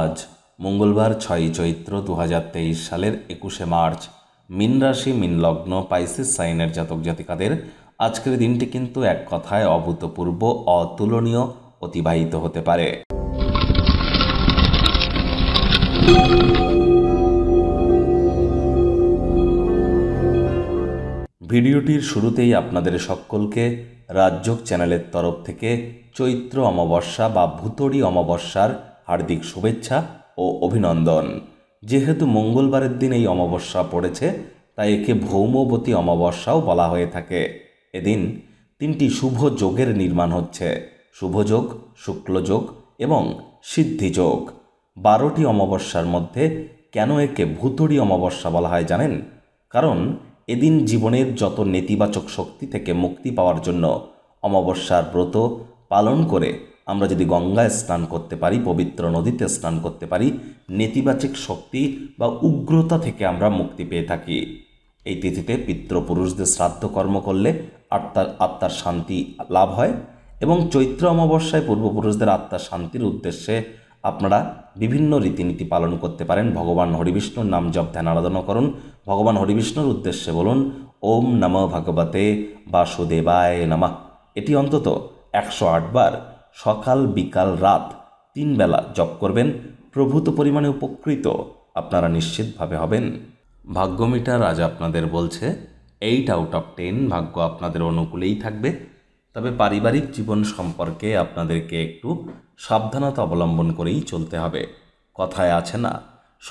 আজ মঙ্গলবার ছয়ই চৈত্র দু সালের একুশে মার্চ মিন রাশি মিন লগ্ন পাইসিস সাইনের জাতক জাতিকাদের আজকের দিনটি কিন্তু এক কথায় অভূতপূর্ব অতুলনীয় অতিবাহিত হতে পারে ভিডিওটির শুরুতেই আপনাদের সকলকে রাজ্যক চ্যানেলের তরফ থেকে চৈত্র অমাবস্যা বা ভূতরি অমাবস্যার হার্দিক শুভেচ্ছা ও অভিনন্দন যেহেতু মঙ্গলবারের দিন এই অমাবস্যা পড়েছে তাই একে ভৌমবতী অমাবস্যাও বলা হয়ে থাকে এদিন তিনটি শুভ যোগের নির্মাণ হচ্ছে শুভযোগ শুক্লযোগ এবং সিদ্ধিযোগ বারোটি অমাবস্যার মধ্যে কেন একে ভূতড়ি অমাবস্যা বলা হয় জানেন কারণ এদিন জীবনের যত নেতিবাচক শক্তি থেকে মুক্তি পাওয়ার জন্য অমাবস্যার ব্রত পালন করে আমরা যদি গঙ্গায় স্নান করতে পারি পবিত্র নদীতে স্নান করতে পারি নেতিবাচক শক্তি বা উগ্রতা থেকে আমরা মুক্তি পেয়ে থাকি এই তিথিতে পিতৃপুরুষদের শ্রাদ্ধ কর্ম করলে আত্মার আত্মার শান্তি লাভ হয় এবং চৈত্র অমাবস্যায় পূর্বপুরুষদের আত্মার শান্তির উদ্দেশ্যে আপনারা বিভিন্ন রীতিনীতি পালন করতে পারেন ভগবান হরিবিষ্ণুর নাম জপ ধ্যান আরাধনা করুন ভগবান হরিবিষ্ণুর উদ্দেশ্যে বলুন ওম নম ভগবতে বাসুদেবায় নমা এটি অন্তত একশো আটবার বার সকাল বিকাল রাত তিন বেলা জপ করবেন প্রভূত পরিমাণে উপকৃত আপনারা নিশ্চিতভাবে হবেন ভাগ্যমিটার আজ আপনাদের বলছে এইট আউট অফ টেন ভাগ্য আপনাদের অনুকূলেই থাকবে তবে পারিবারিক জীবন সম্পর্কে আপনাদেরকে একটু সাবধানতা অবলম্বন করেই চলতে হবে কথায় আছে না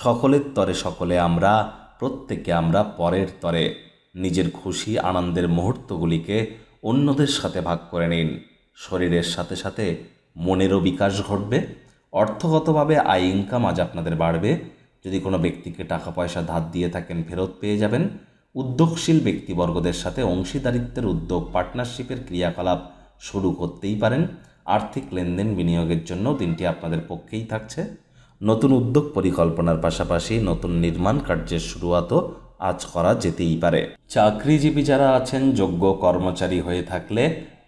সকলের তরে সকলে আমরা প্রত্যেকে আমরা পরের তরে নিজের খুশি আনন্দের মুহূর্তগুলিকে অন্যদের সাথে ভাগ করে নিন শরীরের সাথে সাথে মনেরও বিকাশ ঘটবে অর্থগতভাবে আয় ইনকাম আজ আপনাদের বাড়বে যদি কোনো ব্যক্তিকে টাকা পয়সা ধার দিয়ে থাকেন ফেরত পেয়ে যাবেন উদ্যোগশীল ব্যক্তিবর্গদের সাথে অংশীদারিত্বের উদ্যোগ পার্টনারশিপের ক্রিয়াকলাপ শুরু করতেই পারেন আর্থিক লেনদেন বিনিয়োগের জন্য দিনটি আপনাদের পক্ষেই থাকছে নতুন উদ্যোগ পরিকল্পনার পাশাপাশি নতুন নির্মাণ কার্যের শুরুয়াতও আজ করা যেতেই পারে চাকরিজীবী যারা আছেন যোগ্য কর্মচারী হয়ে থাকলে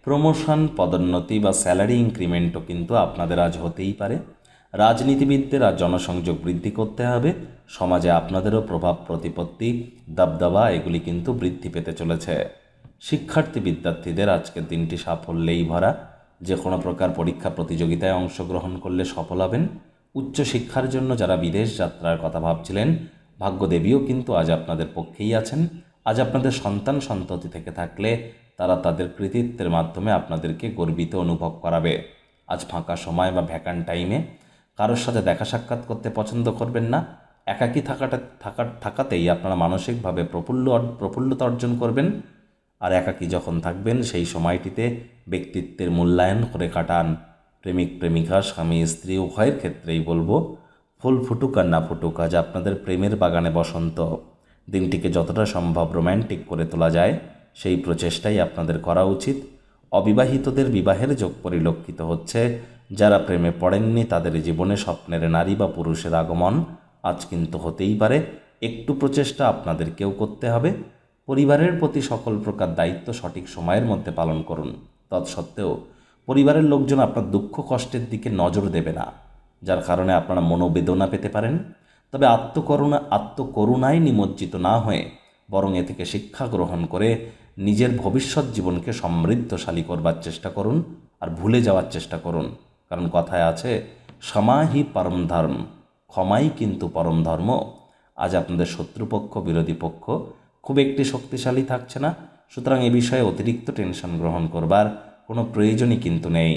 প্রমোশন পদোন্নতি বা স্যালারি ইনক্রিমেন্টও কিন্তু আপনাদের আজ হতেই পারে রাজনীতিবিদদের আর জনসংযোগ বৃদ্ধি করতে হবে সমাজে আপনাদেরও প্রভাব প্রতিপত্তি দাবদাবা এগুলি কিন্তু বৃদ্ধি পেতে চলেছে শিক্ষার্থী বিদ্যার্থীদের আজকের দিনটি সাফল্যেই ভরা যে কোনো প্রকার পরীক্ষা প্রতিযোগিতায় অংশগ্রহণ করলে সফল হবেন উচ্চশিক্ষার জন্য যারা বিদেশ যাত্রার কথা ভাবছিলেন ভাগ্যদেবীও কিন্তু আজ আপনাদের পক্ষেই আছেন আজ আপনাদের সন্তান সন্ততি থেকে থাকলে তারা তাদের কৃতিত্বের মাধ্যমে আপনাদেরকে গর্বিত অনুভব করাবে আজ ফাঁকা সময় বা ভ্যাকান টাইমে কারোর সাথে দেখা সাক্ষাৎ করতে পছন্দ করবেন না একাকী থাকাটা থাকা থাকাতেই আপনারা মানসিকভাবে প্রফুল্ল প্রফুল্লতা অর্জন করবেন আর একাকী যখন থাকবেন সেই সময়টিতে ব্যক্তিত্বের মূল্যায়ন করে কাটান প্রেমিক প্রেমিকা স্বামী স্ত্রী উভয়ের ক্ষেত্রেই বলবো ফুল ফুটুক আর না ফুটুক আজ আপনাদের প্রেমের বাগানে বসন্ত দিনটিকে যতটা সম্ভব রোম্যান্টিক করে তোলা যায় সেই প্রচেষ্টাই আপনাদের করা উচিত অবিবাহিতদের বিবাহের যোগ পরিলক্ষিত হচ্ছে যারা প্রেমে পড়েননি তাদের জীবনে স্বপ্নের নারী বা পুরুষের আগমন আজ কিন্তু হতেই পারে একটু প্রচেষ্টা আপনাদেরকেও করতে হবে পরিবারের প্রতি সকল প্রকার দায়িত্ব সঠিক সময়ের মধ্যে পালন করুন তৎসত্ত্বেও পরিবারের লোকজন আপনার দুঃখ কষ্টের দিকে নজর দেবে না যার কারণে আপনারা মনোবেদনা পেতে পারেন তবে আত্মকরুণা আত্মকরুণায় নিমজ্জিত না হয়ে বরং এ থেকে শিক্ষা গ্রহণ করে নিজের ভবিষ্যৎ জীবনকে সমৃদ্ধশালী করবার চেষ্টা করুন আর ভুলে যাওয়ার চেষ্টা করুন কারণ কথায় আছে সমাহি পরম ধর্ম ক্ষমাই কিন্তু পরম ধর্ম আজ আপনাদের শত্রুপক্ষ বিরোধী পক্ষ খুব একটি শক্তিশালী থাকছে না সুতরাং এ বিষয়ে অতিরিক্ত টেনশন গ্রহণ করবার কোনো প্রয়োজনই কিন্তু নেই